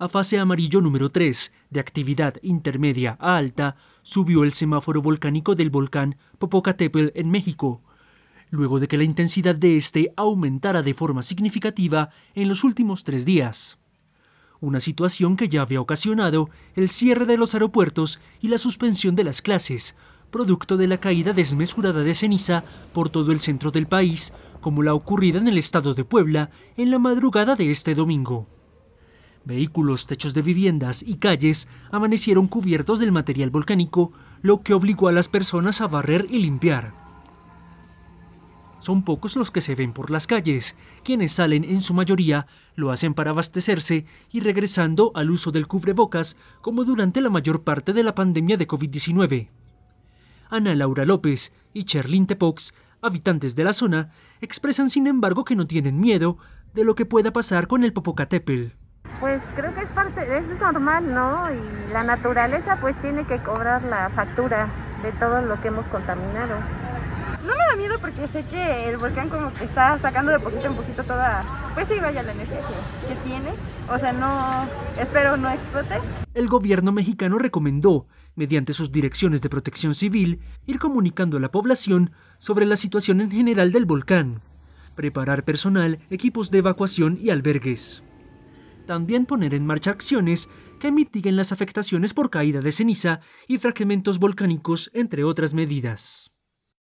A fase amarillo número 3, de actividad intermedia a alta, subió el semáforo volcánico del volcán Popocatépetl en México, luego de que la intensidad de este aumentara de forma significativa en los últimos tres días. Una situación que ya había ocasionado el cierre de los aeropuertos y la suspensión de las clases, producto de la caída desmesurada de ceniza por todo el centro del país, como la ocurrida en el estado de Puebla en la madrugada de este domingo. Vehículos, techos de viviendas y calles amanecieron cubiertos del material volcánico, lo que obligó a las personas a barrer y limpiar. Son pocos los que se ven por las calles. Quienes salen en su mayoría lo hacen para abastecerse y regresando al uso del cubrebocas como durante la mayor parte de la pandemia de COVID-19. Ana Laura López y Cherlyn Tepox, habitantes de la zona, expresan sin embargo que no tienen miedo de lo que pueda pasar con el Popocatépetl. Pues creo que es parte, es normal, ¿no? Y la naturaleza pues tiene que cobrar la factura de todo lo que hemos contaminado. No me da miedo porque sé que el volcán como que está sacando de poquito en poquito toda, pues sí, vaya la energía que, que tiene. O sea, no, espero no explote. El gobierno mexicano recomendó, mediante sus direcciones de protección civil, ir comunicando a la población sobre la situación en general del volcán, preparar personal, equipos de evacuación y albergues. También poner en marcha acciones que mitiguen las afectaciones por caída de ceniza y fragmentos volcánicos, entre otras medidas.